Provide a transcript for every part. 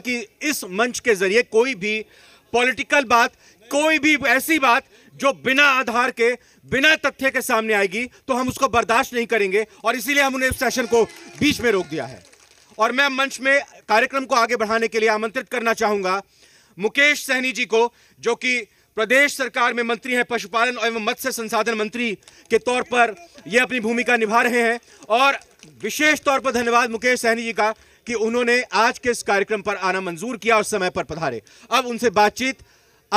कि इस मंच के जरिए कोई भी पॉलिटिकल बात कोई भी ऐसी बात जो बिना आधार के बिना तथ्य के सामने आएगी तो हम उसको बर्दाश्त नहीं करेंगे और इसीलिए हमने इस सेशन को बीच में रोक दिया है और मैं मंच में कार्यक्रम को आगे बढ़ाने के लिए आमंत्रित करना चाहूंगा मुकेश सहनी जी को जो कि प्रदेश सरकार में मंत्री हैं पशुपालन एवं मत्स्य संसाधन मंत्री के तौर पर ये अपनी भूमिका निभा रहे हैं और विशेष तौर पर धन्यवाद मुकेश सहनी जी का कि उन्होंने आज के इस कार्यक्रम पर आना मंजूर किया और समय पर पधारे अब उनसे बातचीत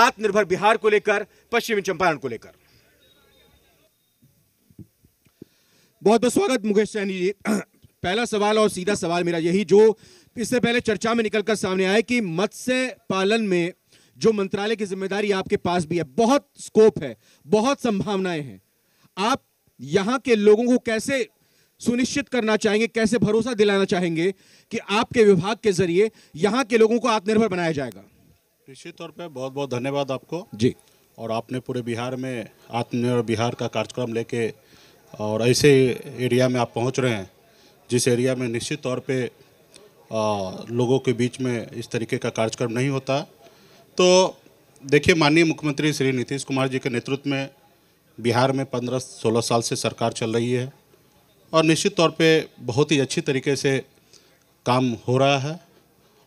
आत्मनिर्भर बिहार को लेकर पश्चिमी चंपारण को लेकर बहुत बहुत स्वागत मुकेश सैनी जी पहला सवाल और सीधा सवाल मेरा यही जो इससे पहले चर्चा में निकलकर सामने आया कि मत्स्य पालन में जो मंत्रालय की जिम्मेदारी आपके पास भी है बहुत स्कोप है बहुत संभावनाएं हैं आप यहां के लोगों को कैसे सुनिश्चित करना चाहेंगे कैसे भरोसा दिलाना चाहेंगे कि आपके विभाग के जरिए यहाँ के लोगों को आत्मनिर्भर बनाया जाएगा निश्चित तौर पर बहुत बहुत धन्यवाद आपको जी और आपने पूरे बिहार में आत्मनिर्भर बिहार का कार्यक्रम लेके और ऐसे एरिया में आप पहुँच रहे हैं जिस एरिया में निश्चित तौर पर लोगों के बीच में इस तरीके का कार्यक्रम नहीं होता तो देखिए माननीय मुख्यमंत्री श्री नीतीश कुमार जी के नेतृत्व में बिहार में पंद्रह सोलह साल से सरकार चल रही है और निश्चित तौर पे बहुत ही अच्छी तरीके से काम हो रहा है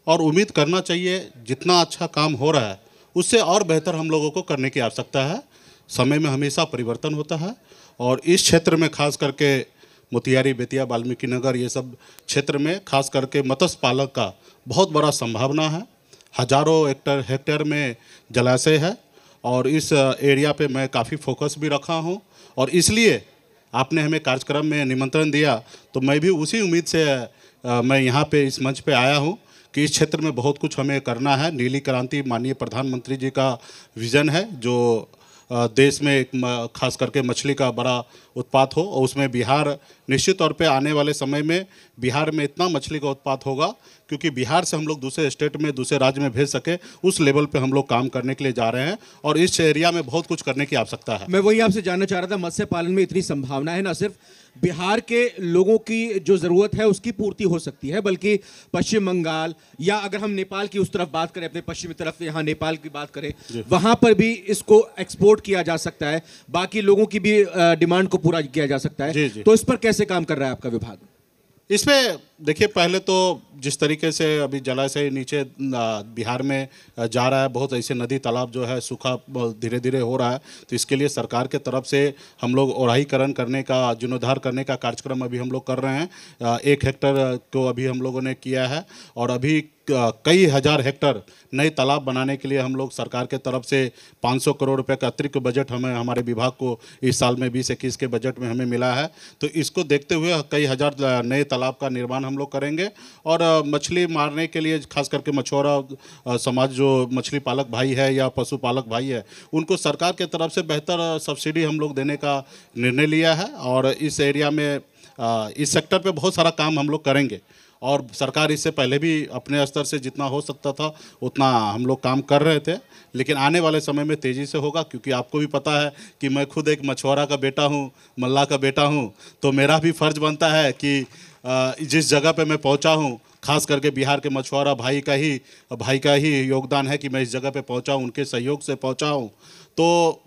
और उम्मीद करना चाहिए जितना अच्छा काम हो रहा है उससे और बेहतर हम लोगों को करने की आवश्यकता है समय में हमेशा परिवर्तन होता है और इस क्षेत्र में खास करके मोतिहारी बेतिया वाल्मीकि नगर ये सब क्षेत्र में खास करके मत्स्य पालक का बहुत बड़ा संभावना है हजारों हेक्टर हेक्टेयर में जलाशय है और इस एरिया पे मैं काफ़ी फोकस भी रखा हूँ और इसलिए आपने हमें कार्यक्रम में निमंत्रण दिया तो मैं भी उसी उम्मीद से मैं यहाँ पे इस मंच पे आया हूँ कि इस क्षेत्र में बहुत कुछ हमें करना है नीली क्रांति माननीय प्रधानमंत्री जी का विज़न है जो देश में एक खास करके मछली का बड़ा उत्पाद हो और उसमें बिहार निश्चित तौर पे आने वाले समय में बिहार में इतना मछली का उत्पाद होगा क्योंकि बिहार से हम लोग दूसरे स्टेट में दूसरे राज्य में भेज सके उस लेवल पे हम लोग काम करने के लिए जा रहे हैं और इस एरिया में बहुत कुछ करने की आवश्यकता है मैं वही आपसे जानना चाह रहा था मत्स्य पालन में इतनी संभावना है ना सिर्फ बिहार के लोगों की जो ज़रूरत है उसकी पूर्ति हो सकती है बल्कि पश्चिम बंगाल या अगर हम नेपाल की उस तरफ बात करें अपने पश्चिमी तरफ यहाँ नेपाल की बात करें वहाँ पर भी इसको एक्सपोर्ट किया जा सकता है बाकी लोगों की भी डिमांड को पूरा किया जा सकता है तो इस पर कैसे काम कर रहा है आपका विभाग इसमें देखिए पहले तो जिस तरीके से अभी जलाशय नीचे बिहार में जा रहा है बहुत ऐसे नदी तालाब जो है सूखा धीरे धीरे हो रहा है तो इसके लिए सरकार के तरफ से हम लोग ओढ़ाईकरण करने का जीर्णोद्धार करने का कार्यक्रम अभी हम लोग कर रहे हैं एक हेक्टर को अभी हम लोगों ने किया है और अभी कई हज़ार हेक्टर नए तालाब बनाने के लिए हम लोग सरकार के तरफ से 500 करोड़ रुपए का अतिरिक्त बजट हमें हमारे विभाग को इस साल में बीस इक्कीस के बजट में हमें मिला है तो इसको देखते हुए कई हज़ार नए तालाब का निर्माण हम लोग करेंगे और मछली मारने के लिए खास करके मछुआरा समाज जो मछली पालक भाई है या पशुपालक भाई है उनको सरकार के तरफ से बेहतर सब्सिडी हम लोग देने का निर्णय लिया है और इस एरिया में इस सेक्टर पर बहुत सारा काम हम लोग करेंगे और सरकार इससे पहले भी अपने स्तर से जितना हो सकता था उतना हम लोग काम कर रहे थे लेकिन आने वाले समय में तेज़ी से होगा क्योंकि आपको भी पता है कि मैं खुद एक मछुआरा का बेटा हूँ मल्ला का बेटा हूँ तो मेरा भी फर्ज बनता है कि जिस जगह पे मैं पहुँचा हूँ खास करके बिहार के मछुआरा भाई का ही भाई का ही योगदान है कि मैं इस जगह पे पहुंचाऊं उनके सहयोग से पहुंचाऊं तो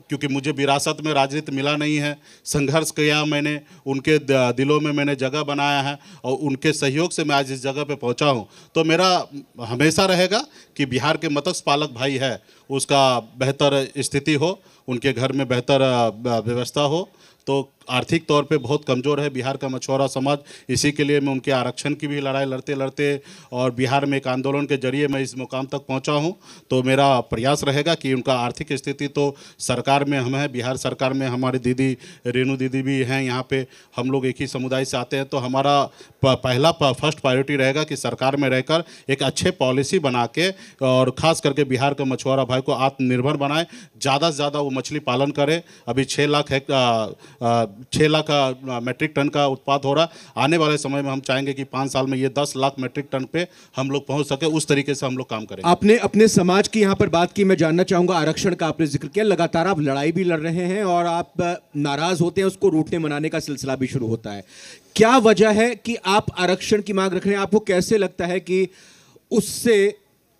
क्योंकि मुझे विरासत में राजनीति मिला नहीं है संघर्ष किया मैंने उनके दिलों में मैंने जगह बनाया है और उनके सहयोग से मैं आज इस जगह पे पहुंचा हूं तो मेरा हमेशा रहेगा कि बिहार के मत्स्य पालक भाई है उसका बेहतर स्थिति हो उनके घर में बेहतर व्यवस्था हो तो आर्थिक तौर पे बहुत कमज़ोर है बिहार का मछुआरा समाज इसी के लिए मैं उनके आरक्षण की भी लड़ाई लड़ते लड़ते और बिहार में एक आंदोलन के जरिए मैं इस मुकाम तक पहुँचा हूँ तो मेरा प्रयास रहेगा कि उनका आर्थिक स्थिति तो सरकार में हम हैं बिहार सरकार में हमारी दीदी रेणु दीदी भी हैं यहाँ पर हम लोग एक ही समुदाय से आते हैं तो हमारा पहला फर्स्ट प्रायोरिटी रहेगा कि सरकार में रहकर एक अच्छे पॉलिसी बना के और ख़ास करके बिहार के मछुआरा भाई को आत्मनिर्भर बनाए ज़्यादा से ज़्यादा वो मछली पालन करें अभी छः लाख हेक्ट छः लाख का मैट्रिक टन का उत्पाद हो रहा आने वाले समय में हम चाहेंगे कि पाँच साल में ये दस लाख मैट्रिक टन पे हम लोग पहुंच सके उस तरीके से हम लोग काम करें आपने अपने समाज की यहाँ पर बात की मैं जानना चाहूँगा आरक्षण का आपने जिक्र किया लगातार आप लड़ाई भी लड़ रहे हैं और आप नाराज़ होते हैं उसको रूटने मनाने का सिलसिला भी शुरू होता है क्या वजह है कि आप आरक्षण की मांग रख रहे हैं आपको कैसे लगता है कि उससे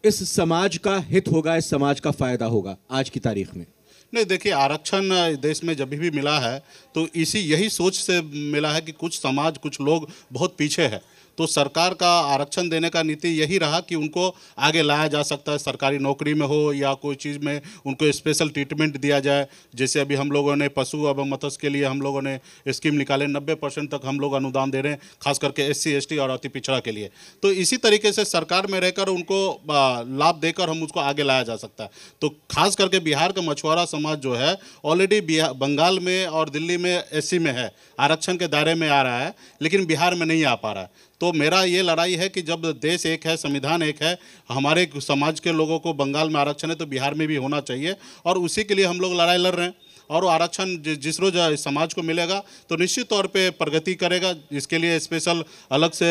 इस समाज का हित होगा इस समाज का फायदा होगा आज की तारीख में नहीं देखिए आरक्षण देश में जब भी मिला है तो इसी यही सोच से मिला है कि कुछ समाज कुछ लोग बहुत पीछे है तो सरकार का आरक्षण देने का नीति यही रहा कि उनको आगे लाया जा सकता है सरकारी नौकरी में हो या कोई चीज़ में उनको स्पेशल ट्रीटमेंट दिया जाए जैसे अभी हम लोगों ने पशु एवं मत्स्य के लिए हम लोगों ने स्कीम निकाले नब्बे परसेंट तक हम लोग अनुदान दे रहे हैं खास करके एस सी और अति पिछड़ा के लिए तो इसी तरीके से सरकार में रहकर उनको लाभ देकर हम उसको आगे लाया जा सकता है तो खास करके बिहार का मछुआरा समाज जो है ऑलरेडी बंगाल में और दिल्ली में एस में है आरक्षण के दायरे में आ रहा है लेकिन बिहार में नहीं आ पा रहा है तो मेरा ये लड़ाई है कि जब देश एक है संविधान एक है हमारे समाज के लोगों को बंगाल में आरक्षण है तो बिहार में भी होना चाहिए और उसी के लिए हम लोग लड़ाई लड़ रहे हैं और आरक्षण जिस रोज समाज को मिलेगा तो निश्चित तौर पे प्रगति करेगा इसके लिए स्पेशल अलग से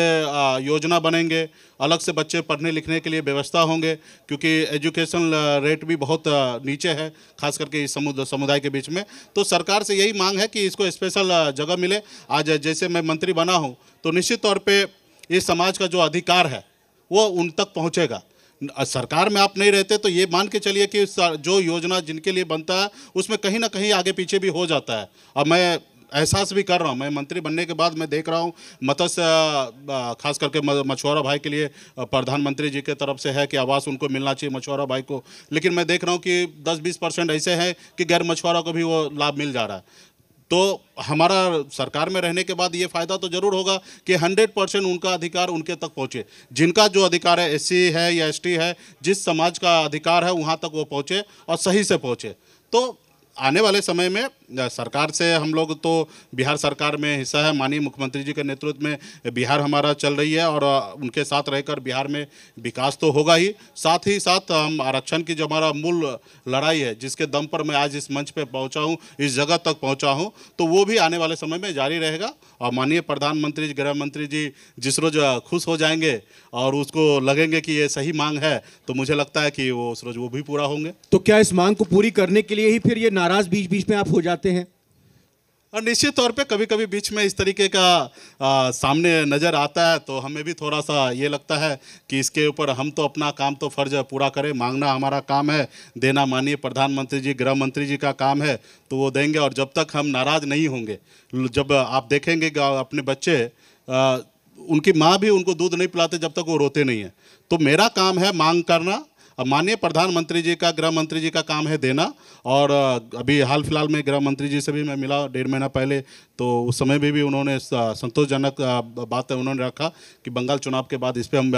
योजना बनेंगे अलग से बच्चे पढ़ने लिखने के लिए व्यवस्था होंगे क्योंकि एजुकेशन रेट भी बहुत नीचे है खास करके इस समुदाय के बीच में तो सरकार से यही मांग है कि इसको स्पेशल जगह मिले आज जैसे मैं मंत्री बना हूँ तो निश्चित तौर पर ये समाज का जो अधिकार है वो उन तक पहुँचेगा सरकार में आप नहीं रहते तो ये मान के चलिए कि जो योजना जिनके लिए बनता है उसमें कहीं ना कहीं आगे पीछे भी हो जाता है अब मैं एहसास भी कर रहा हूँ मैं मंत्री बनने के बाद मैं देख रहा हूँ मत्स्य खास करके मछुआरा भाई के लिए प्रधानमंत्री जी के तरफ से है कि आवास उनको मिलना चाहिए मछुआरा भाई को लेकिन मैं देख रहा हूँ कि 10-20 परसेंट ऐसे हैं कि गैर मछुआरा को भी वो लाभ मिल जा रहा है तो हमारा सरकार में रहने के बाद ये फ़ायदा तो ज़रूर होगा कि 100 परसेंट उनका अधिकार उनके तक पहुँचे जिनका जो अधिकार है एस है या एस है जिस समाज का अधिकार है वहाँ तक वो पहुँचे और सही से पहुँचे तो आने वाले समय में सरकार से हम लोग तो बिहार सरकार में हिस्सा है माननीय मुख्यमंत्री जी के नेतृत्व में बिहार हमारा चल रही है और उनके साथ रहकर बिहार में विकास तो होगा ही साथ ही साथ हम आरक्षण की जो हमारा मूल लड़ाई है जिसके दम पर मैं आज इस मंच पर पहुँचा हूँ इस जगह तक पहुँचा हूँ तो वो भी आने वाले समय में जारी रहेगा और माननीय प्रधानमंत्री जी गृह मंत्री जी जिस रोज़ खुश हो जाएंगे और उसको लगेंगे कि ये सही मांग है तो मुझे लगता है कि वो उस रोज़ वो भी पूरा होंगे तो क्या इस मांग को पूरी करने के लिए ही फिर ये नाराज़ बीच बीच में आप हो जाते जाते हैं और निश्चित तौर पे कभी कभी बीच में इस तरीके का आ, सामने नज़र आता है तो हमें भी थोड़ा सा ये लगता है कि इसके ऊपर हम तो अपना काम तो फर्ज पूरा करें मांगना हमारा काम है देना माननीय प्रधानमंत्री जी गृह मंत्री जी का काम है तो वो देंगे और जब तक हम नाराज़ नहीं होंगे जब आप देखेंगे अपने बच्चे आ, उनकी माँ भी उनको दूध नहीं पिलाते जब तक वो रोते नहीं हैं तो मेरा काम है मांग करना माननीय प्रधानमंत्री जी का गृह मंत्री जी का काम है देना और अभी हाल फिलहाल में गृह मंत्री जी से भी मैं मिला डेढ़ महीना पहले तो उस समय भी, भी उन्होंने संतोषजनक बात उन्होंने रखा कि बंगाल चुनाव के बाद इस पर हम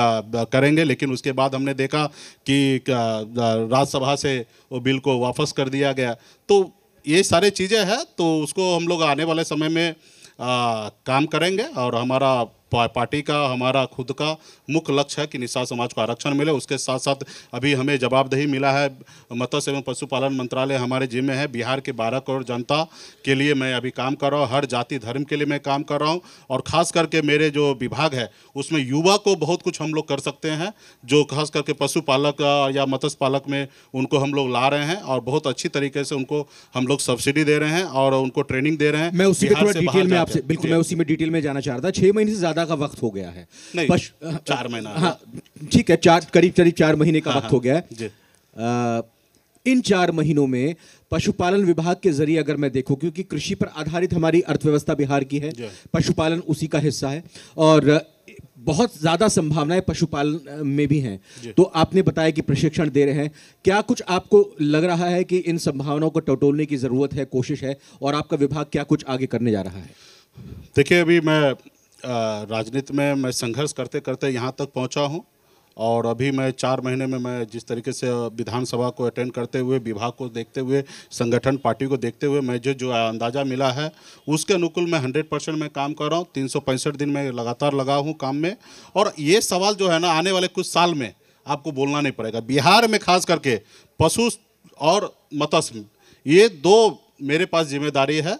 करेंगे लेकिन उसके बाद हमने देखा कि राज्यसभा से वो बिल को वापस कर दिया गया तो ये सारे चीज़ें हैं तो उसको हम लोग आने वाले समय में आ, काम करेंगे और हमारा पार्टी का हमारा खुद का मुख्य लक्ष्य है कि निषाद समाज को आरक्षण मिले उसके साथ साथ अभी हमें जवाबदेही मिला है मत्स्य एवं पशुपालन मंत्रालय हमारे जिम्मे है बिहार के बारह करोड़ जनता के लिए मैं अभी काम कर रहा हूँ हर जाति धर्म के लिए मैं काम कर रहा हूँ और खास करके मेरे जो विभाग है उसमें युवा को बहुत कुछ हम लोग कर सकते हैं जो खास करके पशुपालक या मत्स्य पालक में उनको हम लोग ला रहे हैं और बहुत अच्छी तरीके से उनको हम लोग सब्सिडी दे रहे हैं और उनको ट्रेनिंग दे रहे हैं मैं उसी में डिटेल में आपसे बिल्कुल मैं उसी में डिटेल में जाना चाह रहा था छः महीने से ज़्यादा ज्यादा का वक्त हो गया है नहीं, पश, चार महीना हाँ ठीक है चार करीब करीब चार महीने का हाँ, वक्त हाँ। हो गया है आ, इन चार महीनों में पशुपालन विभाग के जरिए अगर मैं देखूं क्योंकि कृषि पर आधारित हमारी अर्थव्यवस्था बिहार की है पशुपालन उसी का हिस्सा है और बहुत ज़्यादा संभावनाएं पशुपालन में भी हैं तो आपने बताया कि प्रशिक्षण दे रहे हैं क्या कुछ आपको लग रहा है कि इन संभावनाओं को टटोलने की ज़रूरत है कोशिश है और आपका विभाग क्या कुछ आगे करने जा रहा है देखिए अभी मैं राजनीति में मैं संघर्ष करते करते यहाँ तक पहुँचा हूँ और अभी मैं चार महीने में मैं जिस तरीके से विधानसभा को अटेंड करते हुए विभाग को देखते हुए संगठन पार्टी को देखते हुए मैं जो जो अंदाज़ा मिला है उसके अनुकूल मैं हंड्रेड परसेंट मैं काम कर रहा हूँ तीन दिन में लगातार लगा हूँ काम में और ये सवाल जो है ना आने वाले कुछ साल में आपको बोलना नहीं पड़ेगा बिहार में खास करके पशु और मत्स्य ये दो मेरे पास जिम्मेदारी है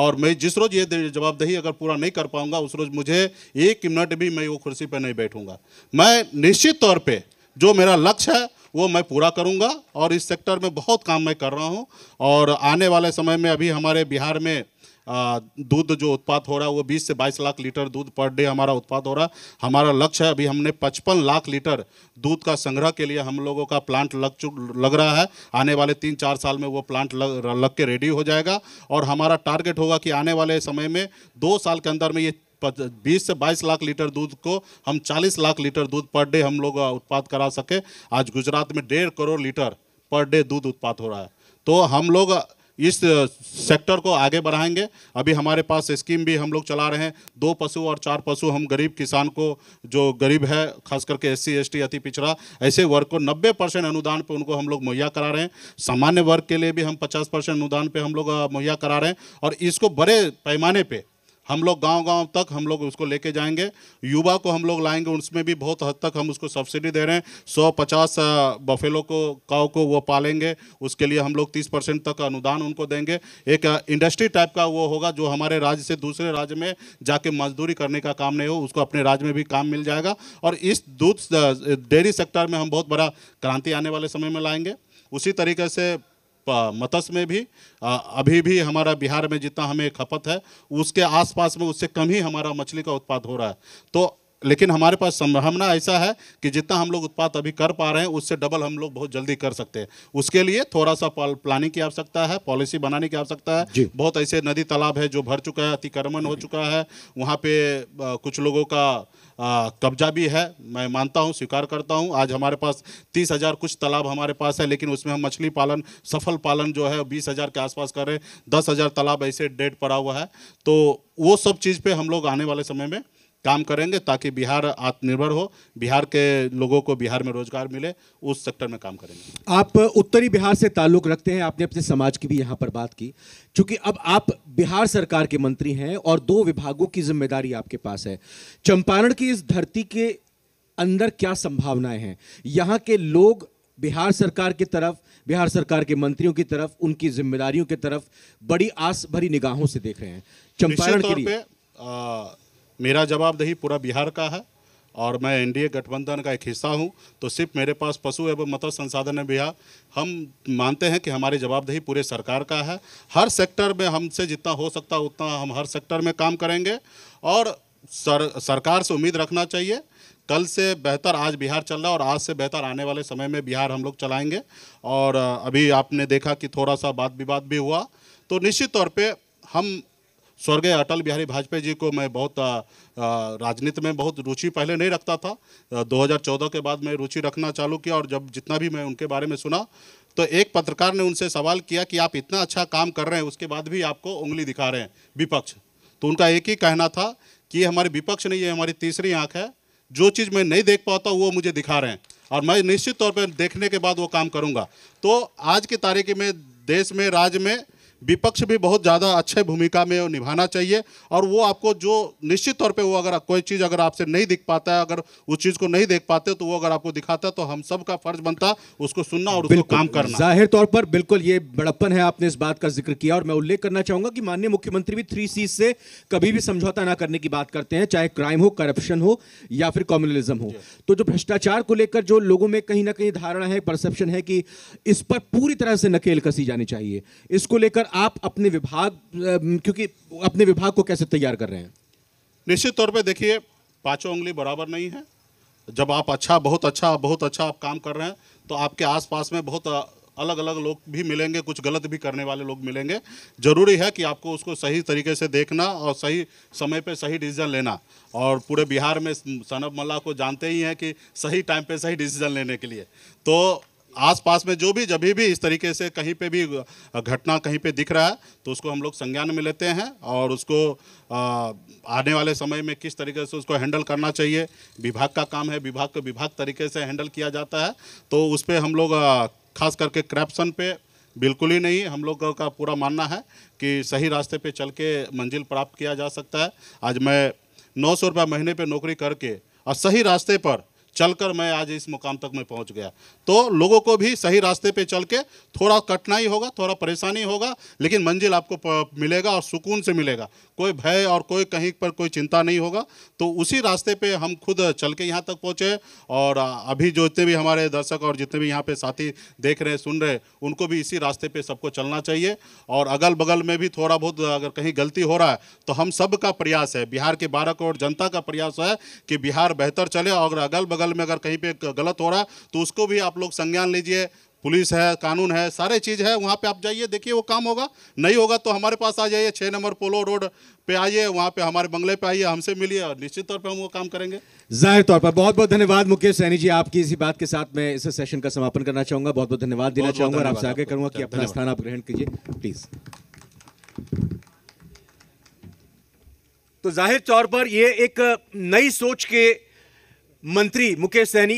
और मैं जिस रोज़ ये जवाबदेही अगर पूरा नहीं कर पाऊँगा उस रोज़ मुझे एक मिनट भी मैं वो कुर्सी पर नहीं बैठूंगा मैं निश्चित तौर पर जो मेरा लक्ष्य है वो मैं पूरा करूँगा और इस सेक्टर में बहुत काम मैं कर रहा हूँ और आने वाले समय में अभी हमारे बिहार में दूध जो उत्पाद हो रहा है वो 20 से 22 लाख लीटर दूध पर डे हमारा उत्पाद हो रहा है हमारा लक्ष्य है अभी हमने 55 लाख लीटर दूध का संग्रह के लिए हम लोगों का प्लांट लग लग रहा है आने वाले तीन चार साल में वो प्लांट लग, लग के रेडी हो जाएगा और हमारा टारगेट होगा कि आने वाले समय में दो साल के अंदर में ये बीस से बाईस लाख लीटर दूध को हम चालीस लाख लीटर दूध पर डे हम लोग उत्पाद करा सके आज गुजरात में डेढ़ करोड़ लीटर पर डे दूध उत्पाद हो रहा है तो हम लोग इस सेक्टर को आगे बढ़ाएंगे अभी हमारे पास स्कीम भी हम लोग चला रहे हैं दो पशु और चार पशु हम गरीब किसान को जो गरीब है खास करके एस सी अति पिछड़ा ऐसे वर्ग को 90 परसेंट अनुदान पे उनको हम लोग मुहैया करा रहे हैं सामान्य वर्ग के लिए भी हम 50 परसेंट अनुदान पे हम लोग मुहैया करा रहे हैं और इसको बड़े पैमाने पर हम लोग गांव-गांव तक हम लोग उसको लेके जाएंगे युवा को हम लोग लाएंगे उसमें भी बहुत हद तक हम उसको सब्सिडी दे रहे हैं सौ पचास बफेलो को काव को वो पालेंगे उसके लिए हम लोग तीस परसेंट तक अनुदान उनको देंगे एक इंडस्ट्री टाइप का वो होगा जो हमारे राज्य से दूसरे राज्य में जाके मजदूरी करने का काम नहीं हो उसको अपने राज्य में भी काम मिल जाएगा और इस दूध डेयरी सेक्टर में हम बहुत बड़ा क्रांति आने वाले समय में लाएंगे उसी तरीके से मत्स्य में भी अभी भी हमारा बिहार में जितना हमें खपत है उसके आसपास में उससे कम ही हमारा मछली का उत्पाद हो रहा है तो लेकिन हमारे पास संभावना ऐसा है कि जितना हम लोग उत्पाद अभी कर पा रहे हैं उससे डबल हम लोग बहुत जल्दी कर सकते हैं उसके लिए थोड़ा सा प्लानिंग की आवश्यकता है पॉलिसी बनाने की आवश्यकता है बहुत ऐसे नदी तालाब है जो भर चुका है अतिक्रमण हो चुका है वहाँ पे कुछ लोगों का कब्जा भी है मैं मानता हूँ स्वीकार करता हूँ आज हमारे पास तीस हज़ार कुछ तालाब हमारे पास है लेकिन उसमें हम मछली पालन सफल पालन जो है बीस हज़ार के आसपास कर रहे हैं दस हज़ार तालाब ऐसे डेड पड़ा हुआ है तो वो सब चीज़ पे हम लोग आने वाले समय में काम करेंगे ताकि बिहार आत्मनिर्भर हो बिहार के लोगों को बिहार में रोजगार मिले उस सेक्टर में काम करेंगे आप उत्तरी बिहार से ताल्लुक़ रखते हैं आपने अपने समाज की भी यहाँ पर बात की क्योंकि अब आप बिहार सरकार के मंत्री हैं और दो विभागों की जिम्मेदारी आपके पास है चंपारण की इस धरती के अंदर क्या संभावनाएं हैं यहाँ के लोग बिहार सरकार की तरफ बिहार सरकार के मंत्रियों की तरफ उनकी जिम्मेदारियों की तरफ बड़ी आस भरी निगाहों से देख रहे हैं चंपारण के लिए मेरा जवाबदेही पूरा बिहार का है और मैं एनडीए गठबंधन का एक हिस्सा हूं तो सिर्फ मेरे पास पशु एवं मत्स्य संसाधन है बिहार हम मानते हैं कि हमारी जवाबदेही पूरे सरकार का है हर सेक्टर में हमसे जितना हो सकता है उतना हम हर सेक्टर में काम करेंगे और सर सरकार से उम्मीद रखना चाहिए कल से बेहतर आज बिहार चल रहा है और आज से बेहतर आने वाले समय में बिहार हम लोग चलाएंगे और अभी आपने देखा कि थोड़ा सा वाद विवाद भी हुआ तो निश्चित तौर पर हम स्वर्गीय अटल बिहारी वाजपेयी जी को मैं बहुत राजनीति में बहुत रुचि पहले नहीं रखता था 2014 के बाद मैं रुचि रखना चालू किया और जब जितना भी मैं उनके बारे में सुना तो एक पत्रकार ने उनसे सवाल किया कि आप इतना अच्छा काम कर रहे हैं उसके बाद भी आपको उंगली दिखा रहे हैं विपक्ष तो उनका एक ही कहना था कि ये हमारे विपक्ष नहीं है हमारी तीसरी आँख है जो चीज़ मैं नहीं देख पाता वो मुझे दिखा रहे हैं और मैं निश्चित तौर पर देखने के बाद वो काम करूँगा तो आज की तारीख में देश में राज्य में विपक्ष भी बहुत ज़्यादा अच्छे भूमिका में निभाना चाहिए और वो आपको जो निश्चित तौर पे वो अगर कोई चीज़ अगर आपसे नहीं दिख पाता है अगर उस चीज़ को नहीं देख पाते तो वो अगर आपको दिखाता है तो हम सब का फर्ज बनता उसको सुनना और उसको काम करना जाहिर तौर पर बिल्कुल ये बड़प्पन है आपने इस बात का जिक्र किया और मैं उल्लेख करना चाहूँगा कि माननीय मुख्यमंत्री भी थ्री सीज से कभी भी समझौता ना करने की बात करते हैं चाहे क्राइम हो करप्शन हो या फिर कॉम्युनलिज्म हो तो जो भ्रष्टाचार को लेकर जो लोगों में कहीं ना कहीं धारणा है परसेप्शन है कि इस पर पूरी तरह से नकेल कसी जानी चाहिए इसको लेकर आप अपने विभाग क्योंकि अपने विभाग को कैसे तैयार कर रहे हैं निश्चित तौर पे देखिए पांचों उंगली बराबर नहीं है जब आप अच्छा बहुत अच्छा बहुत अच्छा आप काम कर रहे हैं तो आपके आसपास में बहुत अलग अलग लोग भी मिलेंगे कुछ गलत भी करने वाले लोग मिलेंगे ज़रूरी है कि आपको उसको सही तरीके से देखना और सही समय पे सही डिसीजन लेना और पूरे बिहार में सनब मल्ला को जानते ही हैं कि सही टाइम पे सही डिसीजन लेने के लिए तो आसपास में जो भी जब भी इस तरीके से कहीं पे भी घटना कहीं पे दिख रहा है तो उसको हम लोग संज्ञान में लेते हैं और उसको आने वाले समय में किस तरीके से उसको हैंडल करना चाहिए विभाग का काम है विभाग को विभाग तरीके से हैंडल किया जाता है तो उस पर हम लोग खास करके करप्शन पे बिल्कुल ही नहीं हम लोगों का पूरा मानना है कि सही रास्ते पर चल के मंजिल प्राप्त किया जा सकता है आज मैं नौ सौ रुपये महीने पर नौकरी करके और सही रास्ते पर चलकर मैं आज इस मुकाम तक मैं पहुंच गया तो लोगों को भी सही रास्ते पे चल के थोड़ा कठिनाई होगा थोड़ा परेशानी होगा लेकिन मंजिल आपको मिलेगा और सुकून से मिलेगा कोई भय और कोई कहीं पर कोई चिंता नहीं होगा तो उसी रास्ते पे हम खुद चल के यहाँ तक पहुँचे और अभी जो जितने भी हमारे दर्शक और जितने भी यहाँ पर साथी देख रहे हैं सुन रहे उनको भी इसी रास्ते पर सबको चलना चाहिए और अगल बगल में भी थोड़ा बहुत अगर कहीं गलती हो रहा है तो हम सब का प्रयास है बिहार के बारह करोड़ जनता का प्रयास है कि बिहार बेहतर चले और अगल बगल बगल में अगर कहीं पे गलत हो रहा है तो उसको भी आप लोग संज्ञान लीजिए पुलिस है कानून है सारे चीज़ है वहाँ पे आप जाइए देखिए वो काम होगा नहीं होगा तो हमारे पास आ जाइए छः नंबर पोलो रोड पे आइए वहाँ पे हमारे बंगले पे आइए हमसे मिलिए और निश्चित तौर पे हम वो काम करेंगे जाहिर तौर पर बहुत बहुत धन्यवाद मुकेश सैनी जी आपकी इसी बात के साथ मैं इस सेशन का समापन करना चाहूँगा बहुत बहुत धन्यवाद देना चाहूँगा आपसे आगे करूँगा कि अपना स्थान आप ग्रहण कीजिए प्लीज़ तो जाहिर तौर पर ये एक नई सोच के मंत्री मुकेश सहनी